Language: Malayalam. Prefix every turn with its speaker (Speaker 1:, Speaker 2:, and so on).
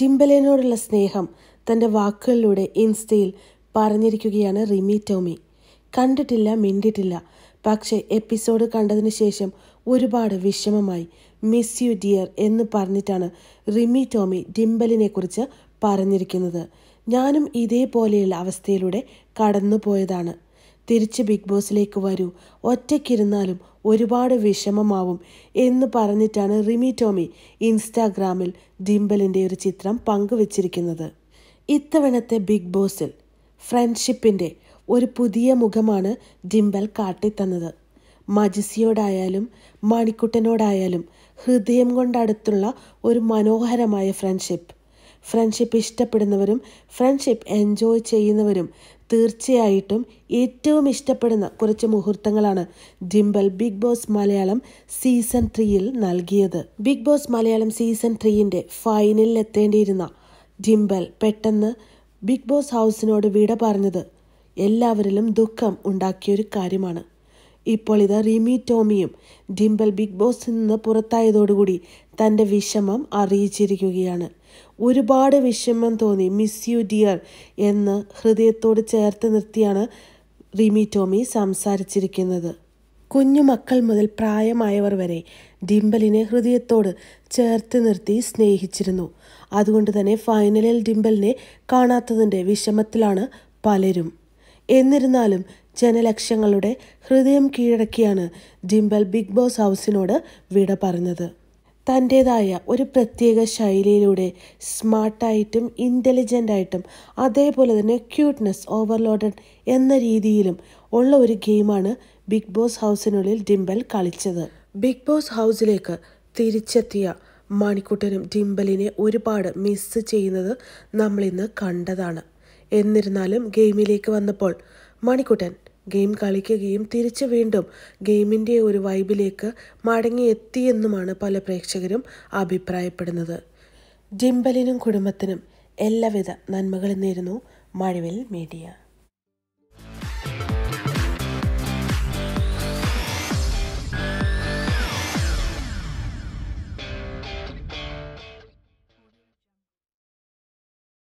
Speaker 1: ഡിംബലേനോടുള്ള സ്നേഹം തൻ്റെ വാക്കുകളിലൂടെ ഇൻസ്റ്റയിൽ പറഞ്ഞിരിക്കുകയാണ് റിമി ടോമി കണ്ടിട്ടില്ല മിണ്ടിട്ടില്ല പക്ഷേ എപ്പിസോഡ് കണ്ടതിന് ശേഷം ഒരുപാട് വിഷമമായി മിസ് യു ഡിയർ എന്ന് പറഞ്ഞിട്ടാണ് റിമി ടോമി ഡിംബലിനെക്കുറിച്ച് പറഞ്ഞിരിക്കുന്നത് ഞാനും ഇതേപോലെയുള്ള അവസ്ഥയിലൂടെ കടന്നു പോയതാണ് തിരിച്ച് ബിഗ് ബോസിലേക്ക് വരൂ ഒറ്റയ്ക്കിരുന്നാലും ഒരുപാട് വിഷമമാവും എന്ന് പറഞ്ഞിട്ടാണ് റിമി ടോമി ഇൻസ്റ്റാഗ്രാമിൽ ഡിംബലിൻ്റെ ഒരു ചിത്രം പങ്കുവച്ചിരിക്കുന്നത് ഇത്തവണത്തെ ബിഗ് ബോസിൽ ഫ്രണ്ട്ഷിപ്പിൻ്റെ ഒരു പുതിയ മുഖമാണ് ഡിംബൽ കാട്ടിത്തന്നത് മജിസിയോടായാലും മണിക്കുട്ടനോടായാലും ഹൃദയം കൊണ്ടടുത്തുള്ള ഒരു മനോഹരമായ ഫ്രണ്ട്ഷിപ്പ് ഫ്രണ്ട്ഷിപ്പ് ഇഷ്ടപ്പെടുന്നവരും ഫ്രണ്ട്ഷിപ്പ് എൻജോയ് ചെയ്യുന്നവരും തീർച്ചയായിട്ടും ഏറ്റവും ഇഷ്ടപ്പെടുന്ന കുറച്ച് മുഹൂർത്തങ്ങളാണ് Dimpal Bigg Boss Malayalam season ത്രീയിൽ നൽകിയത് ബിഗ് ബോസ് മലയാളം സീസൺ ത്രീയിൻ്റെ ഫൈനലിൽ എത്തേണ്ടിയിരുന്ന ഡിംബൽ പെട്ടെന്ന് ബിഗ് ബോസ് ഹൗസിനോട് വിട പറഞ്ഞത് എല്ലാവരിലും ദുഃഖം ഉണ്ടാക്കിയൊരു കാര്യമാണ് ഇപ്പോൾ ഇത് റിമി ടോമിയും ഡിംബൽ ബിഗ് ബോസിൽ നിന്ന് പുറത്തായതോടുകൂടി തൻ്റെ വിഷമം അറിയിച്ചിരിക്കുകയാണ് ഒരുപാട് വിഷമം തോന്നി മിസ് യു ഡിയർ എന്ന് ഹൃദയത്തോട് ചേർത്ത് നിർത്തിയാണ് റിമി ടോമി സംസാരിച്ചിരിക്കുന്നത് കുഞ്ഞു മക്കൾ മുതൽ പ്രായമായവർ വരെ ഡിംബലിനെ ഹൃദയത്തോട് ചേർത്ത് നിർത്തി സ്നേഹിച്ചിരുന്നു അതുകൊണ്ട് തന്നെ ഫൈനലിൽ ഡിംബലിനെ കാണാത്തതിൻ്റെ വിഷമത്തിലാണ് പലരും എന്നിരുന്നാലും ജനലക്ഷങ്ങളുടെ ഹൃദയം കീഴടക്കിയാണ് ഡിംബൽ ബിഗ് ബോസ് ഹൗസിനോട് വിട പറഞ്ഞത് തൻ്റേതായ ഒരു പ്രത്യേക ശൈലിയിലൂടെ സ്മാർട്ടായിട്ടും ഇൻ്റലിജൻ്റായിട്ടും അതേപോലെ തന്നെ ക്യൂട്ട്നെസ് ഓവർലോഡഡ് എന്ന രീതിയിലും ഉള്ള ഒരു ഗെയിമാണ് ബിഗ് ബോസ് ഹൗസിനുള്ളിൽ ഡിംബൽ കളിച്ചത് ബിഗ് ബോസ് ഹൗസിലേക്ക് തിരിച്ചെത്തിയ മണിക്കുട്ടനും ഡിംബലിനെ ഒരുപാട് മിസ് ചെയ്യുന്നത് നമ്മളിന്ന് കണ്ടതാണ് എന്നിരുന്നാലും ഗെയിമിലേക്ക് വന്നപ്പോൾ മണിക്കുട്ടൻ ഗെയിം കളിക്കുകയും തിരിച്ച് വീണ്ടും ഗെയിമിൻ്റെ ഒരു വൈബിലേക്ക് മടങ്ങിയെത്തിയെന്നുമാണ് പല പ്രേക്ഷകരും അഭിപ്രായപ്പെടുന്നത് ജിംബലിനും കുടുംബത്തിനും എല്ലാവിധ നന്മകളും നേരുന്നു മഴവിൽ മീഡിയ